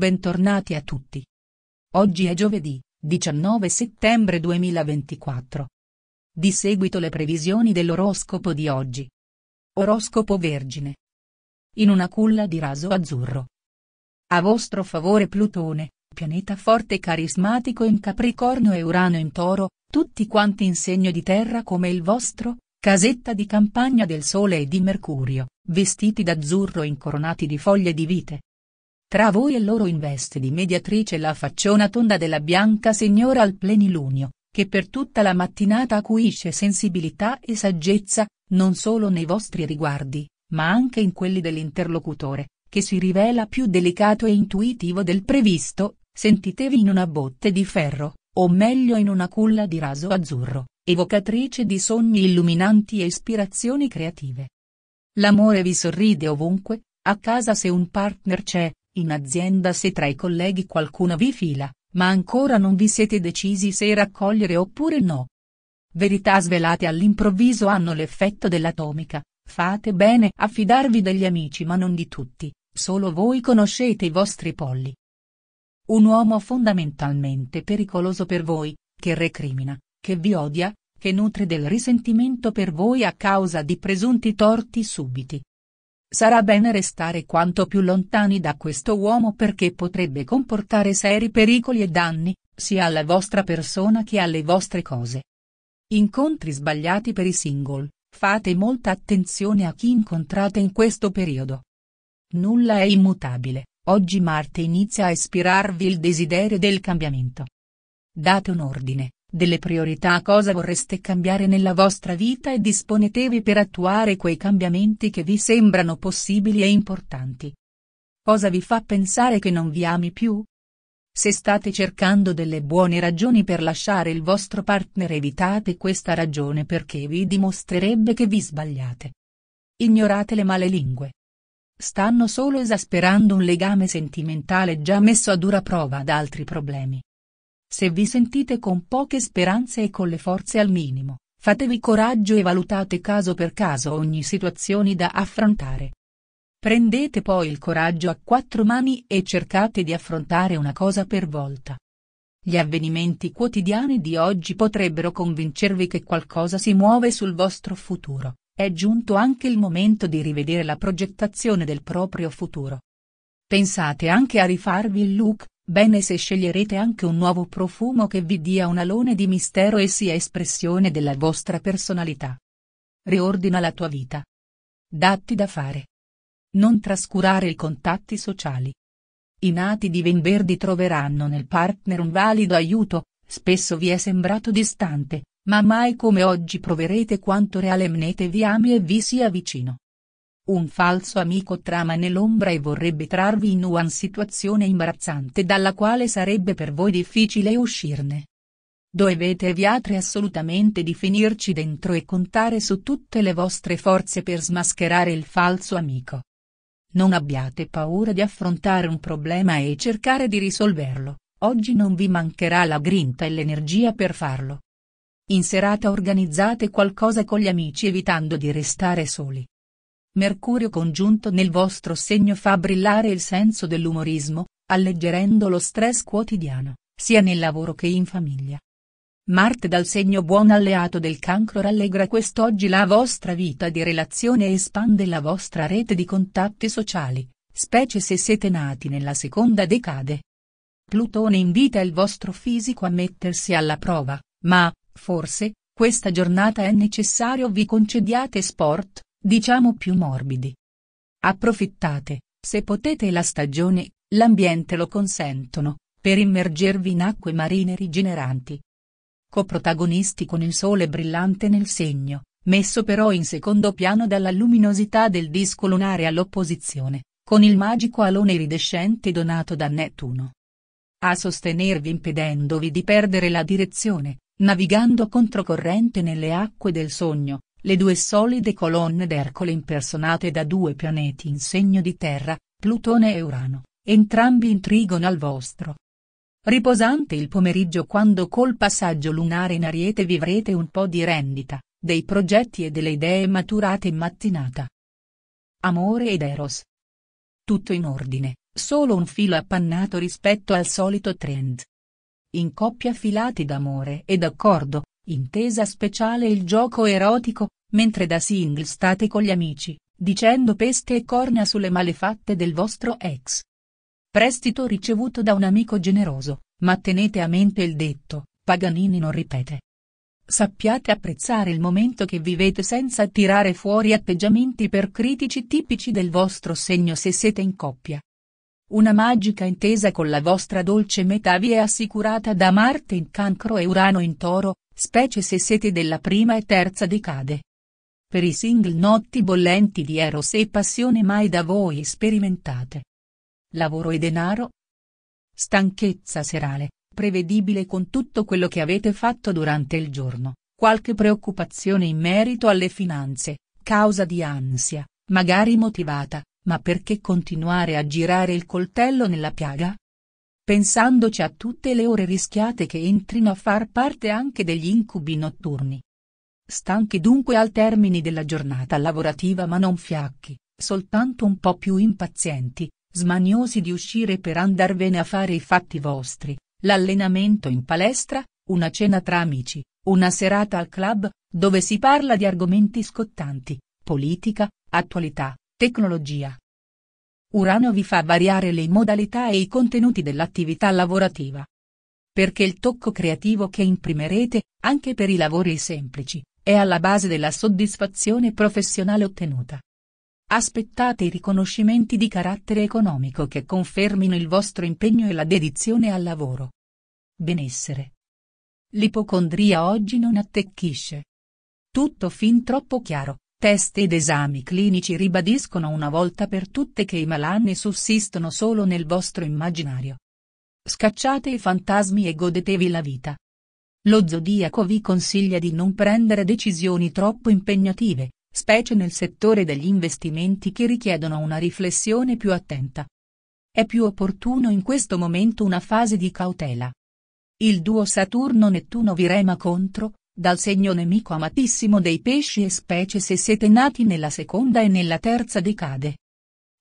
Bentornati a tutti. Oggi è giovedì, 19 settembre 2024. Di seguito le previsioni dell'oroscopo di oggi. Oroscopo Vergine. In una culla di raso azzurro. A vostro favore Plutone, pianeta forte e carismatico in Capricorno e Urano in Toro, tutti quanti in segno di terra come il vostro, casetta di campagna del Sole e di Mercurio, vestiti d'azzurro incoronati di foglie di vite tra voi e loro in veste di mediatrice la facciona tonda della bianca signora al plenilunio, che per tutta la mattinata acuisce sensibilità e saggezza, non solo nei vostri riguardi, ma anche in quelli dell'interlocutore, che si rivela più delicato e intuitivo del previsto, sentitevi in una botte di ferro, o meglio in una culla di raso azzurro, evocatrice di sogni illuminanti e ispirazioni creative. L'amore vi sorride ovunque, a casa se un partner c'è, in azienda se tra i colleghi qualcuno vi fila, ma ancora non vi siete decisi se raccogliere oppure no. Verità svelate all'improvviso hanno l'effetto dell'atomica, fate bene a fidarvi degli amici ma non di tutti, solo voi conoscete i vostri polli. Un uomo fondamentalmente pericoloso per voi, che recrimina, che vi odia, che nutre del risentimento per voi a causa di presunti torti subiti, Sarà bene restare quanto più lontani da questo uomo perché potrebbe comportare seri pericoli e danni, sia alla vostra persona che alle vostre cose. Incontri sbagliati per i single, fate molta attenzione a chi incontrate in questo periodo. Nulla è immutabile, oggi Marte inizia a ispirarvi il desiderio del cambiamento. Date un ordine, delle priorità cosa vorreste cambiare nella vostra vita e disponetevi per attuare quei cambiamenti che vi sembrano possibili e importanti. Cosa vi fa pensare che non vi ami più? Se state cercando delle buone ragioni per lasciare il vostro partner evitate questa ragione perché vi dimostrerebbe che vi sbagliate. Ignorate le male lingue. Stanno solo esasperando un legame sentimentale già messo a dura prova da altri problemi. Se vi sentite con poche speranze e con le forze al minimo, fatevi coraggio e valutate caso per caso ogni situazione da affrontare. Prendete poi il coraggio a quattro mani e cercate di affrontare una cosa per volta. Gli avvenimenti quotidiani di oggi potrebbero convincervi che qualcosa si muove sul vostro futuro, è giunto anche il momento di rivedere la progettazione del proprio futuro. Pensate anche a rifarvi il look, bene se sceglierete anche un nuovo profumo che vi dia un alone di mistero e sia espressione della vostra personalità. Riordina la tua vita. Datti da fare. Non trascurare i contatti sociali. I nati di Venverdi troveranno nel partner un valido aiuto, spesso vi è sembrato distante, ma mai come oggi proverete quanto realmente vi ami e vi sia vicino. Un falso amico trama nell'ombra e vorrebbe trarvi in una situazione imbarazzante dalla quale sarebbe per voi difficile uscirne. Dovete eviare assolutamente di finirci dentro e contare su tutte le vostre forze per smascherare il falso amico. Non abbiate paura di affrontare un problema e cercare di risolverlo, oggi non vi mancherà la grinta e l'energia per farlo. In serata organizzate qualcosa con gli amici evitando di restare soli. Mercurio congiunto nel vostro segno fa brillare il senso dell'umorismo, alleggerendo lo stress quotidiano, sia nel lavoro che in famiglia. Marte dal segno buon alleato del cancro rallegra quest'oggi la vostra vita di relazione e espande la vostra rete di contatti sociali, specie se siete nati nella seconda decade. Plutone invita il vostro fisico a mettersi alla prova, ma, forse, questa giornata è necessario vi concediate sport, diciamo più morbidi. Approfittate, se potete la stagione, l'ambiente lo consentono, per immergervi in acque marine rigeneranti. Coprotagonisti con il sole brillante nel segno, messo però in secondo piano dalla luminosità del disco lunare all'opposizione, con il magico alone iridescente donato da Nettuno. A sostenervi impedendovi di perdere la direzione, navigando controcorrente nelle acque del sogno, le due solide colonne d'Ercole impersonate da due pianeti in segno di terra, Plutone e Urano, entrambi in trigono al vostro. Riposante il pomeriggio quando col passaggio lunare in Ariete vivrete un po' di rendita, dei progetti e delle idee maturate in mattinata. Amore ed Eros. Tutto in ordine, solo un filo appannato rispetto al solito trend. In coppia filati d'amore e d'accordo, Intesa speciale il gioco erotico, mentre da single state con gli amici, dicendo peste e corna sulle malefatte del vostro ex. Prestito ricevuto da un amico generoso, ma tenete a mente il detto, Paganini non ripete. Sappiate apprezzare il momento che vivete senza tirare fuori atteggiamenti per critici tipici del vostro segno se siete in coppia. Una magica intesa con la vostra dolce metà vi è assicurata da Marte in cancro e Urano in toro, specie se siete della prima e terza decade. Per i single notti bollenti di Eros e passione mai da voi sperimentate. Lavoro e denaro? Stanchezza serale, prevedibile con tutto quello che avete fatto durante il giorno, qualche preoccupazione in merito alle finanze, causa di ansia, magari motivata, ma perché continuare a girare il coltello nella piaga? Pensandoci a tutte le ore rischiate che entrino a far parte anche degli incubi notturni. Stanchi dunque al termine della giornata lavorativa ma non fiacchi, soltanto un po' più impazienti, smaniosi di uscire per andarvene a fare i fatti vostri, l'allenamento in palestra, una cena tra amici, una serata al club, dove si parla di argomenti scottanti, politica, attualità, Tecnologia. Urano vi fa variare le modalità e i contenuti dell'attività lavorativa. Perché il tocco creativo che imprimerete, anche per i lavori semplici, è alla base della soddisfazione professionale ottenuta. Aspettate i riconoscimenti di carattere economico che confermino il vostro impegno e la dedizione al lavoro. Benessere. L'ipocondria oggi non attecchisce. Tutto fin troppo chiaro, Test ed esami clinici ribadiscono una volta per tutte che i malanni sussistono solo nel vostro immaginario. Scacciate i fantasmi e godetevi la vita. Lo zodiaco vi consiglia di non prendere decisioni troppo impegnative, specie nel settore degli investimenti che richiedono una riflessione più attenta. È più opportuno in questo momento una fase di cautela. Il duo Saturno-Nettuno vi rema contro, dal segno nemico amatissimo dei pesci e specie se siete nati nella seconda e nella terza decade.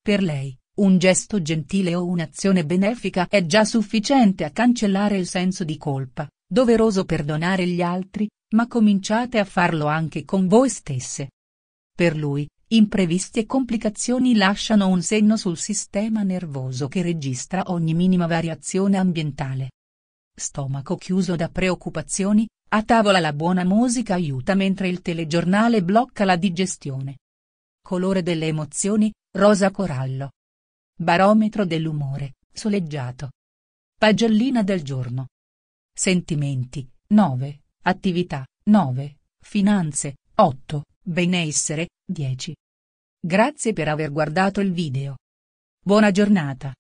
Per lei, un gesto gentile o un'azione benefica è già sufficiente a cancellare il senso di colpa, doveroso perdonare gli altri, ma cominciate a farlo anche con voi stesse. Per lui, imprevisti e complicazioni lasciano un segno sul sistema nervoso che registra ogni minima variazione ambientale. Stomaco chiuso da preoccupazioni, a tavola la buona musica aiuta mentre il telegiornale blocca la digestione. Colore delle emozioni, rosa corallo. Barometro dell'umore, soleggiato. Pagellina del giorno. Sentimenti, 9, attività, 9, finanze, 8, benessere, 10. Grazie per aver guardato il video. Buona giornata.